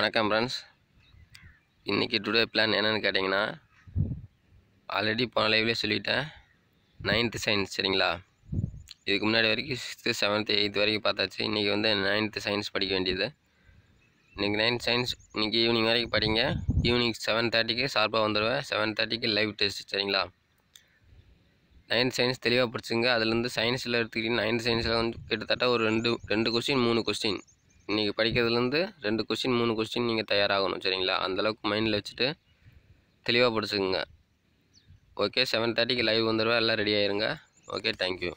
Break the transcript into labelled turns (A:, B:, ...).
A: வணக்கம் ஃப்ரெண்ட்ஸ் இன்றைக்கி today plan என்னென்னு கேட்டிங்கன்னா ஆல்ரெடி போன லைவ்லேயே சொல்லிட்டேன் நைன்த்து சயின்ஸ் சரிங்களா இதுக்கு முன்னாடி வரைக்கும் சிக்ஸ்த்து செவன்த்து எயித்து வரைக்கும் பார்த்தாச்சு இன்றைக்கி வந்து நைன்த்து சயின்ஸ் படிக்க வேண்டியது இன்றைக்கி நைன்த் சயின்ஸ் இன்றைக்கி ஈவினிங் வரைக்கும் படிங்க ஈவினிங் செவன் தேர்ட்டிக்கு ஷார்ப்பாக வந்துடுவேன் செவன் தேர்ட்டிக்கு லைவ் டெஸ்ட் சரிங்களா நைன்த் சயின்ஸ் தெளிவாக படிச்சுங்க அதுலேருந்து சயின்ஸில் எடுத்துக்கிட்டிங்கன்னா நைன்த் சயின்ஸில் வந்து கிட்டத்தட்ட ஒரு ரெண்டு ரெண்டு கொஸ்டின் மூணு கொஸ்டின் இன்றைக்கி படிக்கிறதுலேருந்து ரெண்டு கொஸ்டின் மூணு கொஸ்டின் நீங்கள் தயாராகணும் சரிங்களா அந்தளவுக்கு மைண்டில் வச்சுட்டு தெளிவாக படிச்சுக்குங்க ஓகே செவன் தேர்ட்டிக்கு லைவ் வந்துடுவேன் எல்லாம் ரெடி ஆயிருங்க ஓகே தேங்க்யூ